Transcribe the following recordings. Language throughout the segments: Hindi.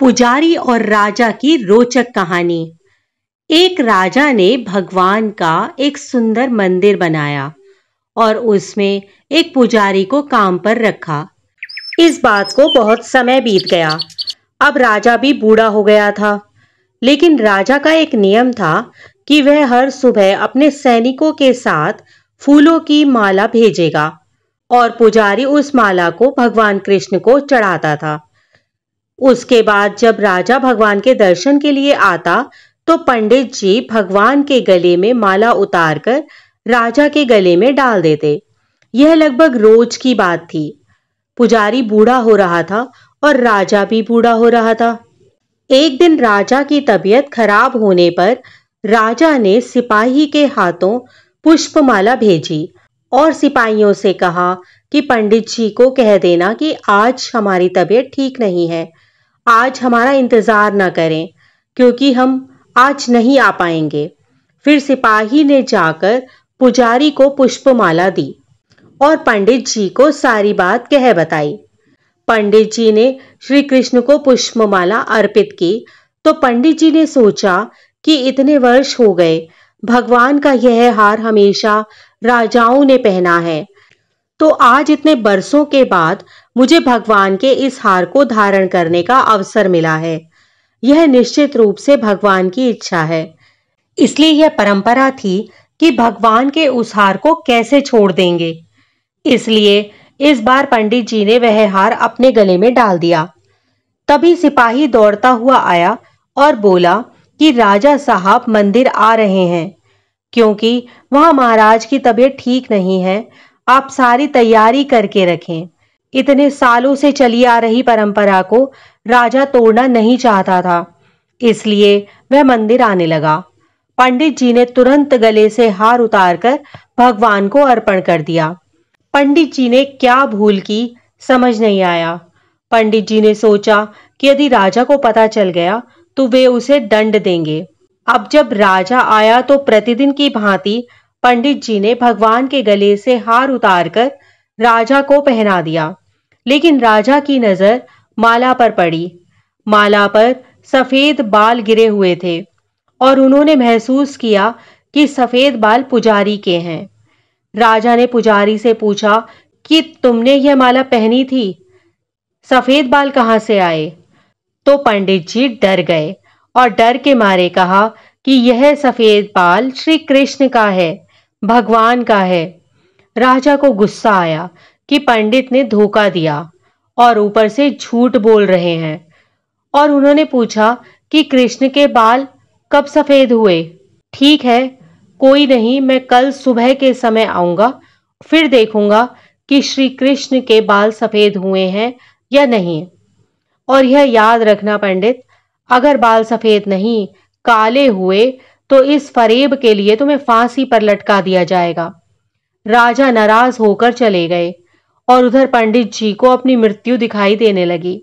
पुजारी और राजा की रोचक कहानी एक राजा ने भगवान का एक सुंदर मंदिर बनाया और उसमें एक पुजारी को काम पर रखा इस बात को बहुत समय बीत गया अब राजा भी बूढ़ा हो गया था लेकिन राजा का एक नियम था कि वह हर सुबह अपने सैनिकों के साथ फूलों की माला भेजेगा और पुजारी उस माला को भगवान कृष्ण को चढ़ाता था उसके बाद जब राजा भगवान के दर्शन के लिए आता तो पंडित जी भगवान के गले में माला उतारकर राजा के गले में डाल देते यह लगभग रोज की बात थी पुजारी बूढ़ा हो रहा था और राजा भी बूढ़ा हो रहा था एक दिन राजा की तबीयत खराब होने पर राजा ने सिपाही के हाथों पुष्पमाला भेजी और सिपाहियों से कहा कि पंडित जी को कह देना कि आज हमारी तबीयत ठीक नहीं है आज हमारा इंतज़ार न करें क्योंकि हम आज नहीं आ पाएंगे फिर सिपाही ने जाकर पुजारी को पुष्पमाला दी और पंडित जी को सारी बात कह बताई पंडित जी ने श्री कृष्ण को पुष्पमाला अर्पित की तो पंडित जी ने सोचा कि इतने वर्ष हो गए भगवान का यह हार हमेशा राजाओं ने पहना है तो आज इतने बरसों के बाद मुझे भगवान के इस हार को धारण करने का अवसर मिला है यह निश्चित रूप से भगवान की इच्छा है इसलिए यह परंपरा थी कि भगवान के उस हार को कैसे छोड़ देंगे इसलिए इस बार पंडित जी ने वह हार अपने गले में डाल दिया तभी सिपाही दौड़ता हुआ आया और बोला कि राजा साहब मंदिर आ रहे हैं क्योंकि वहां महाराज की तबीयत ठीक नहीं है आप सारी तैयारी करके रखें इतने सालों से चली आ रही परंपरा को राजा तोड़ना नहीं चाहता था इसलिए वह मंदिर आने लगा पंडित जी ने तुरंत गले से हार उतारकर भगवान को अर्पण कर दिया पंडित जी ने क्या भूल की समझ नहीं आया पंडित जी ने सोचा कि यदि राजा को पता चल गया तो वे उसे दंड देंगे अब जब राजा आया तो प्रतिदिन की भांति पंडित जी ने भगवान के गले से हार उतारकर राजा को पहना दिया लेकिन राजा की नजर माला पर पड़ी माला पर सफेद बाल गिरे हुए थे और उन्होंने महसूस किया कि सफेद बाल पुजारी के हैं राजा ने पुजारी से पूछा कि तुमने यह माला पहनी थी सफेद बाल कहाँ से आए तो पंडित जी डर गए और डर के मारे कहा कि यह सफेद बाल श्री कृष्ण का है भगवान का है राजा को गुस्सा आया कि पंडित ने धोखा दिया और ऊपर से झूठ बोल रहे हैं और उन्होंने पूछा कि कृष्ण के बाल कब सफेद हुए ठीक है कोई नहीं मैं कल सुबह के समय आऊंगा फिर देखूंगा कि श्री कृष्ण के बाल सफेद हुए हैं या नहीं और यह याद रखना पंडित अगर बाल सफेद नहीं काले हुए तो इस फरेब के लिए तुम्हें फांसी पर लटका दिया जाएगा राजा नाराज होकर चले गए और उधर पंडित जी को अपनी मृत्यु दिखाई देने लगी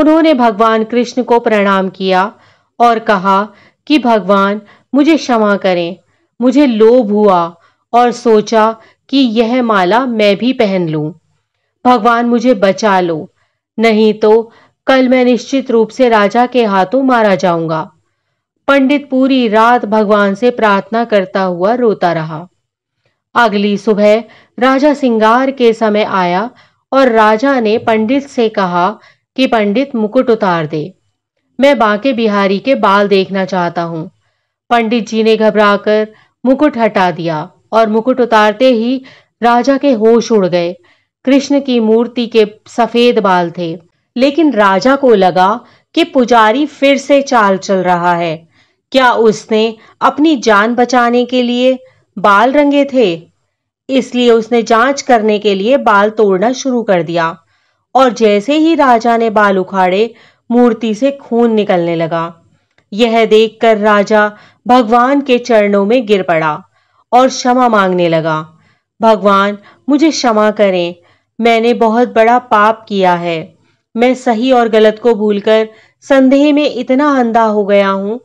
उन्होंने भगवान कृष्ण को प्रणाम किया और कहा कि भगवान मुझे क्षमा करें मुझे लोभ हुआ और सोचा कि यह माला मैं भी पहन लूं। भगवान मुझे बचा लो नहीं तो कल मैं निश्चित रूप से राजा के हाथों मारा जाऊंगा पंडित पूरी रात भगवान से प्रार्थना करता हुआ रोता रहा अगली सुबह राजा सिंगार के समय आया और राजा ने पंडित से कहा कि पंडित मुकुट उतार दे मैं बांके बिहारी के बाल देखना चाहता हूँ पंडित जी ने घबराकर मुकुट हटा दिया और मुकुट उतारते ही राजा के होश उड़ गए कृष्ण की मूर्ति के सफेद बाल थे लेकिन राजा को लगा कि पुजारी फिर से चाल चल रहा है क्या उसने अपनी जान बचाने के लिए बाल रंगे थे इसलिए उसने जांच करने के लिए बाल तोड़ना शुरू कर दिया और जैसे ही राजा ने बाल उखाड़े मूर्ति से खून निकलने लगा यह देखकर राजा भगवान के चरणों में गिर पड़ा और क्षमा मांगने लगा भगवान मुझे क्षमा करें मैंने बहुत बड़ा पाप किया है मैं सही और गलत को भूलकर संदेह में इतना अंधा हो गया हूँ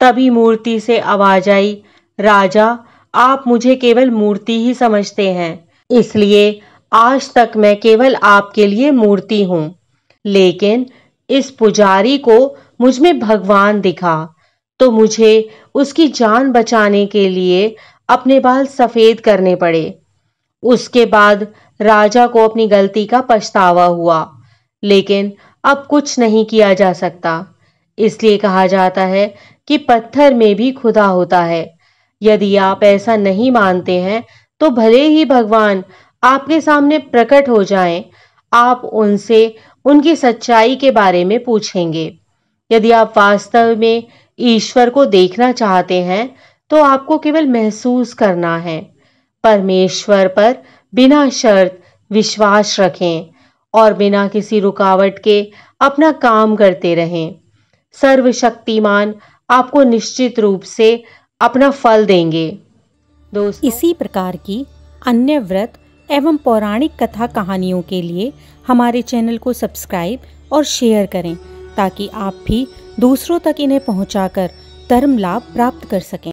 तभी मूर्ति से आवाज आई राजा आप मुझे केवल मूर्ति ही समझते हैं इसलिए आज तक मैं केवल आपके लिए मूर्ति हूँ लेकिन इस पुजारी को मुझमें भगवान दिखा तो मुझे उसकी जान बचाने के लिए अपने बाल सफ़ेद करने पड़े उसके बाद राजा को अपनी गलती का पछतावा हुआ लेकिन अब कुछ नहीं किया जा सकता इसलिए कहा जाता है कि पत्थर में भी खुदा होता है यदि आप ऐसा नहीं मानते हैं तो भले ही भगवान आपके सामने प्रकट हो जाएं, आप उनसे उनकी सच्चाई के बारे में पूछेंगे यदि आप वास्तव में ईश्वर को देखना चाहते हैं तो आपको केवल महसूस करना है परमेश्वर पर बिना शर्त विश्वास रखें और बिना किसी रुकावट के अपना काम करते रहें सर्वशक्तिमान आपको निश्चित रूप से अपना फल देंगे दोस्तों इसी प्रकार की अन्य व्रत एवं पौराणिक कथा कहानियों के लिए हमारे चैनल को सब्सक्राइब और शेयर करें ताकि आप भी दूसरों तक इन्हें पहुंचाकर धर्म लाभ प्राप्त कर सकें